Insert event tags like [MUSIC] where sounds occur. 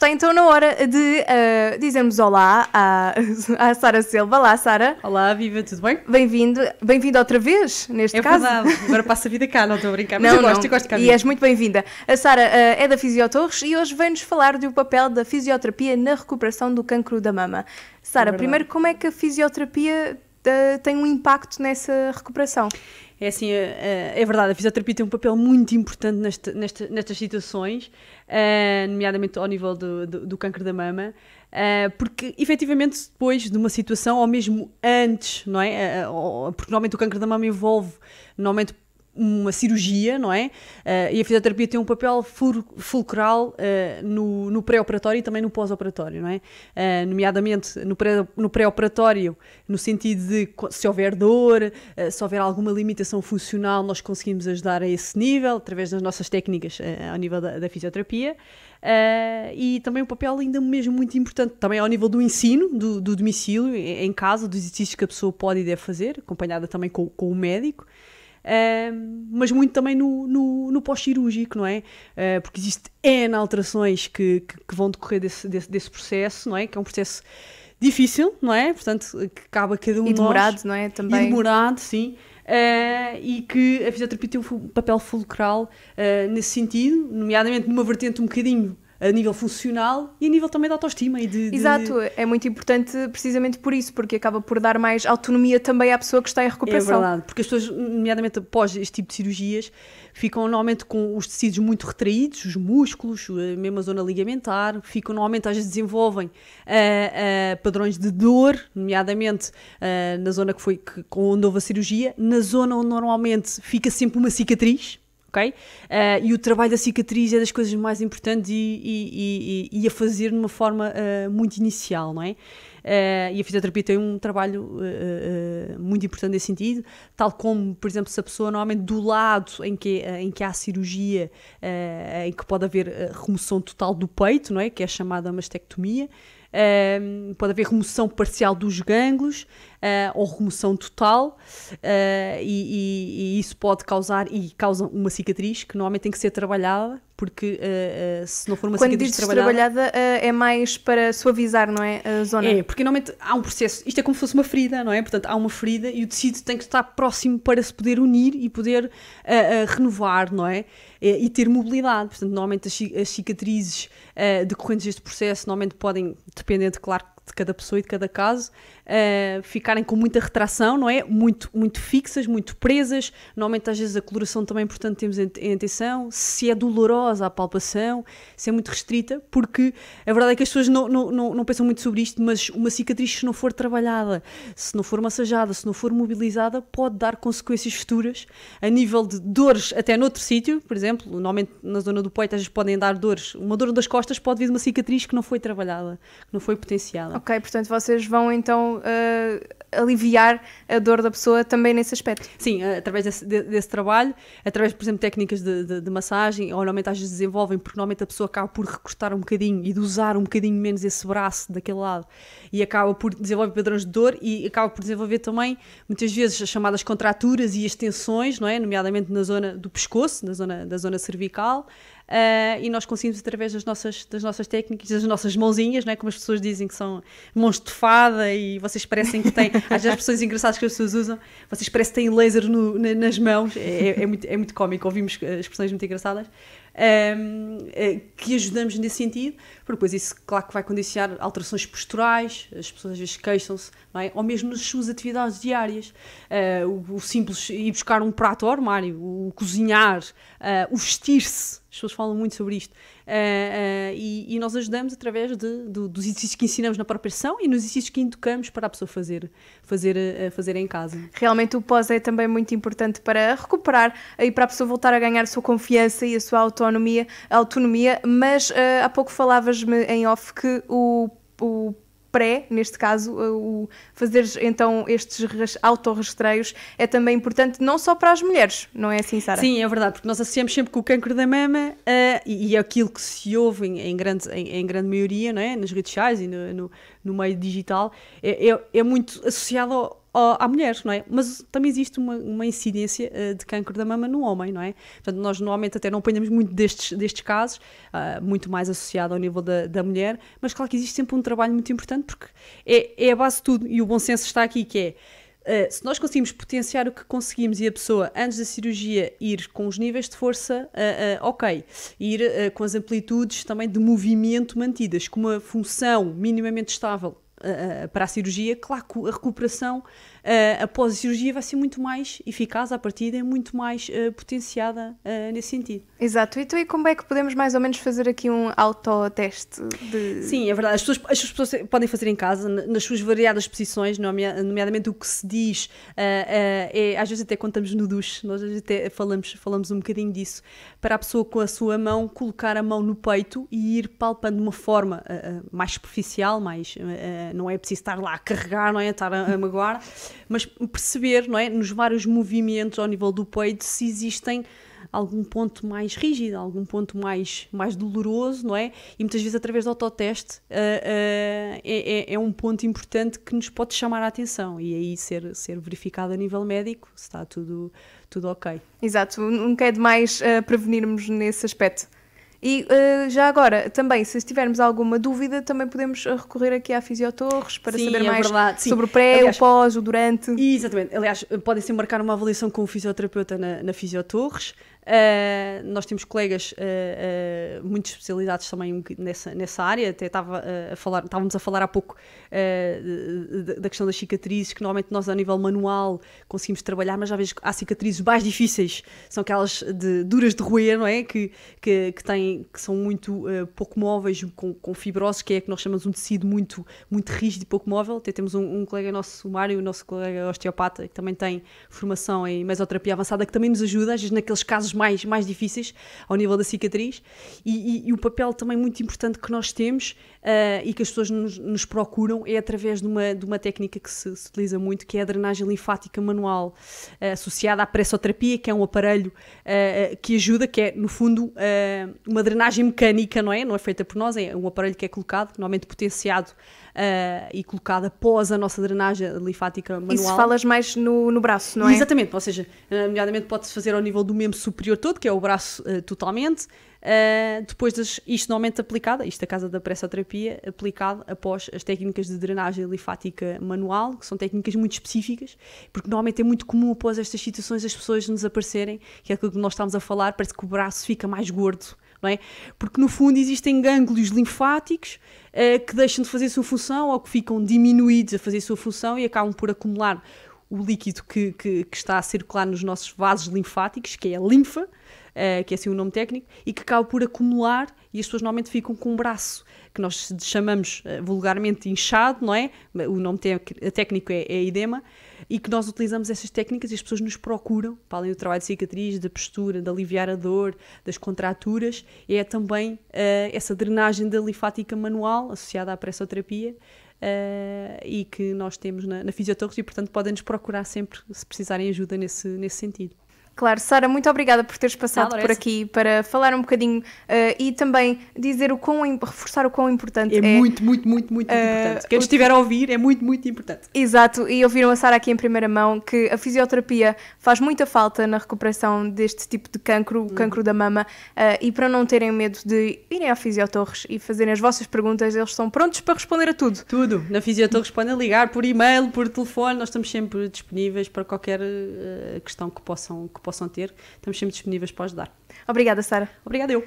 está então na hora de uh, dizermos olá à, [LAUGHS] à Sara Silva. Olá, Sara. Olá, Viva, tudo bem? Bem-vindo bem outra vez, neste é caso. É verdade, agora passa a vida cá, não estou a brincar, mas não, eu gosto, não. eu gosto cá. E és muito bem-vinda. A Sara uh, é da Fisiotorres e hoje vem-nos falar do papel da fisioterapia na recuperação do cancro da mama. Sara, é primeiro, como é que a fisioterapia uh, tem um impacto nessa recuperação? É assim, eh, eh, é, verdade, a fisioterapia tem um papel muito importante neste, neste, nestas situações, eh, nomeadamente ao nível do, do, do câncer da mama, porque efetivamente depois de uma situação, ou mesmo antes, não é? porque normalmente o câncer da mama envolve, normalmente uma cirurgia, não é? Uh, e a fisioterapia tem um papel fulcral uh, no, no pré-operatório e também no pós-operatório, não é? Uh, nomeadamente no, pré, no pré-operatório, no sentido de se houver dor, se houver alguma limitação funcional, nós conseguimos ajudar a esse nível, através das nossas técnicas ao nível da, da fisioterapia. e também um papel ainda mesmo muito importante, também ao nível do ensino, do, do domicílio, em casa, dos exercícios que a pessoa pode e deve fazer, acompanhada também com, com o médico mas muito também no, no, no pós-cirúrgico, não é? Uh, porque existem N alterações que, que, que vão decorrer desse, desse, desse, processo, não é? Que é um processo difícil, não é? Portanto, que cabe a cada um e demorado, nós. não é? Também. E demorado, sim. Uh, e que a fisioterapia tem um papel fulcral ah, nesse sentido, nomeadamente numa vertente um bocadinho a nível funcional e a nível também da autoestima e de, de... Exato, é muito importante precisamente por isso, porque acaba por dar mais autonomia também à pessoa que está em é recuperação. É verdade, porque as pessoas, nomeadamente após este tipo de cirurgias, ficam normalmente com os tecidos muito retraídos, os músculos, eh, mesmo a zona ligamentar, ficam normalmente, às vezes desenvolvem uh, uh, padrões de dor, nomeadamente uh, na zona que foi que, onde houve a cirurgia, na zona onde normalmente fica sempre uma cicatriz, ok? Uh, e o trabalho da cicatriz é das coisas mais importantes e, e, e, e a fazer de uma forma uh, muito inicial, não é? Uh, e a fisioterapia tem um trabalho muito importante nesse sentido, tal como, por exemplo, se a pessoa normalmente do lado em que, em que há cirurgia, em que pode haver remoção total do peito, não é? Que é chamada mastectomia, pode haver remoção parcial dos gânglios uh, ou remoção total, uh, e, e, e, isso pode causar e causa uma cicatriz que normalmente tem que ser trabalhada, porque ah, se não for uma Quando cicatriz trabalhada, trabalhada é mais para suavizar, não é? A zona. É, porque normalmente há um processo, isto é como se fosse uma ferida, não é? Portanto, há uma ferida e o tecido tem que estar próximo para se poder unir e poder renovar, não é? Eh, e ter mobilidade. Portanto, normalmente as, as cicatrizes uh, decorrentes deste processo normalmente podem, dependendo, claro, de cada pessoa e de cada caso, uh, ficarem com muita retração, não é? Muito, muito fixas, muito presas. Normalmente, às vezes, a coloração também, portanto, temos em, em atenção. Se é dolorosa a palpação, se é muito restrita, porque a verdade é que as pessoas não, não, não, não pensam muito sobre isto, mas uma cicatriz, se não for trabalhada, se não for massajada, se não for mobilizada, pode dar consequências futuras a nível de dores até noutro sítio, por exemplo, normalmente na zona do peito às vezes podem dar dores. Uma dor das costas pode vir de uma cicatriz que não foi trabalhada, que não foi potenciada. Ok, portanto vocês vão então uh, aliviar a dor da pessoa também nesse aspecto. Sim, eh, através desse, desse trabalho, através, por exemplo, técnicas de, de, de, massagem, ou normalmente às vezes desenvolvem, porque normalmente a pessoa acaba por recortar um bocadinho e de usar um bocadinho menos esse braço daquele lado e acaba por desenvolver padrões de dor e acaba por desenvolver também, muitas vezes, as chamadas contraturas e as tensões, não é? Nomeadamente na zona do pescoço, na zona, da zona cervical. Uh, e nós conseguimos, através das nossas, das nossas técnicas, das nossas mãozinhas, não é? como as pessoas dizem que são mãos de fada e vocês parecem que têm, [LAUGHS] às vezes as pessoas engraçadas que as pessoas usam, vocês parecem que têm laser no, na, nas mãos, é, é, é muito, é muito cómico, ouvimos ah, expressões muito engraçadas. Um, ah, que ajudamos nesse sentido, porque depois isso, claro, que vai condicionar alterações posturais, as pessoas às vezes queixam-se, é? ou mesmo nas suas atividades diárias. Uh, o, o, simples ir buscar um prato ao armário, o cozinhar, uh, o vestir-se. As pessoas falam muito sobre isto. Uh, uh, e, e, nós ajudamos através de, de, dos exercícios que ensinamos na própria sessão e nos exercícios que educamos para a pessoa fazer, fazer, uh, fazer em casa. Realmente o pós é também muito importante para recuperar e para a pessoa voltar a ganhar a sua confiança e a sua autonomia, autonomia mas há pouco falavas-me em off que o, o pré, neste caso, eh, o fazer então estes autorrestreios é também importante não só para as mulheres, não é assim, Sara? Sim, é verdade, porque nós associamos sempre que o câncer da mama uh, e, e, aquilo que se ouve em, em grande, em, em, grande maioria, não é? nas redes sociais e no, no, no meio digital, é, é, é muito associado ao, à mulheres, não é? Mas também existe uma, uma incidência uh, de câncer da mama no homem, não é? Portanto, nós normalmente até não apanhamos muito destes, destes casos, uh, muito mais associado ao nível da, da mulher, mas claro que existe sempre um trabalho muito importante porque é, é a base de tudo e o bom senso está aqui, que é Uh, se nós conseguimos potenciar o que conseguimos e a pessoa, antes da cirurgia, ir com os níveis de força, uh, uh, ok, ir com as amplitudes também de movimento mantidas, com uma função minimamente estável, eh, para a cirurgia, claro que a recuperação uh, após a cirurgia vai ser muito mais eficaz à partida e é muito mais uh, potenciada nesse sentido. Exato. Então, e como é que podemos mais ou menos fazer aqui um autoteste? De... Sim, é verdade. As pessoas, as pessoas podem fazer em casa, nas suas variadas posições, nomeadamente o que se diz, é, às vezes até quando estamos no duche, nós até falamos, falamos um bocadinho disso, para a pessoa com a sua mão colocar a mão no peito e ir palpando de uma forma mais superficial, mais. Uh, não é preciso estar lá a carregar, não é? Estar a, a magoar, mas perceber, não é? Nos vários movimentos ao nível do peito, se existem algum ponto mais rígido, algum ponto mais, mais doloroso, não é? E muitas vezes através do autoteste uh, uh, é, é, um ponto importante que nos pode chamar a atenção e aí ser, ser verificado a nível médico se está tudo, tudo ok. Exato, nunca é demais uh, prevenirmos nesse aspecto. E uh, já agora, também, se tivermos alguma dúvida, também podemos eh, recorrer aqui à Fisiotorres para sim, saber é mais verdade, sobre o pré, Aliás, o pós, o durante. Exatamente. Aliás, eh, podem sempre marcar uma avaliação com o fisioterapeuta na, na Fisiotorres. Uh, nós temos colegas uh, uh, muito especializados também nessa, nessa área, até estava a falar, estávamos a falar há pouco da questão das cicatrizes, que normalmente nós a nível manual conseguimos trabalhar, mas às vezes há cicatrizes mais difíceis, são aquelas de, duras de roer, não é? Que, que, que, têm, que são muito pouco móveis, com, com fibrosos, que é que nós chamamos um tecido muito, muito rígido e pouco móvel. Até temos um, um colega nosso, o Mário, o nosso colega osteopata, que também tem formação em mesoterapia avançada, que também nos ajuda, às vezes naqueles casos mais, mais difíceis ao nível da cicatriz e, e, e o papel também muito importante que nós temos uh, e que as pessoas nos, nos, procuram é através de uma, de uma técnica que se, se utiliza muito, que é a drenagem linfática manual, uh, associada à pressoterapia, que é um aparelho uh, que ajuda, que é, no fundo, uma drenagem mecânica, não é? Não é feita por nós, é um aparelho que é colocado, normalmente potenciado uh, e colocada após a nossa drenagem linfática manual. Isso falas mais no, no braço, não é? Exatamente, ou seja, eh, nomeadamente pode-se fazer ao nível do membro superior todo, que é o braço uh, totalmente, Uh, depois das, isto normalmente aplicado, isto a casa da pressoterapia, aplicado após as técnicas de drenagem linfática manual, que são técnicas muito específicas, porque normalmente é muito comum após estas situações as pessoas nos aparecerem, que é aquilo que nós estamos a falar, parece que o braço fica mais gordo não é? Porque no fundo existem gânglios linfáticos uh, que deixam de fazer sua função ou que ficam diminuídos a fazer sua função e acabam por acumular o líquido que, que, que está a circular nos nossos vasos linfáticos, que é a linfa, uh, que é assim o nome técnico, e que acaba por acumular e as pessoas normalmente ficam com um braço que nós chamamos uh, vulgarmente inchado, não é? O nome técnico é, é edema e que nós utilizamos essas técnicas e as pessoas nos procuram, para além do trabalho de cicatriz, da postura, de aliviar a dor, das contraturas, é também uh, essa drenagem da linfática manual associada à pressoterapia. Uh, e que nós temos na, na Fisiotorres e, portanto, podem nos procurar sempre se precisarem ajuda nesse, nesse sentido. Claro, Sara, muito obrigada por teres passado por aqui para falar um bocadinho uh, e também dizer o quão reforçar o quão importante é. É muito, muito, muito, muito uh, importante. Quem estiver a ouvir é muito, muito importante. Exato, e ouviram a Sara aqui em primeira mão que a fisioterapia faz muita falta na recuperação deste tipo de cancro, o cancro uhum. da mama, uh, e para não terem medo de irem à Fisiotorres e fazerem as vossas perguntas, eles estão prontos para responder a tudo. Tudo. Na Fisiotorres podem ligar por e-mail, por telefone, nós estamos sempre disponíveis para qualquer questão que possam, que possam possam ter. Estamos sempre disponíveis para ajudar. Obrigada, Sara. Obrigada eu.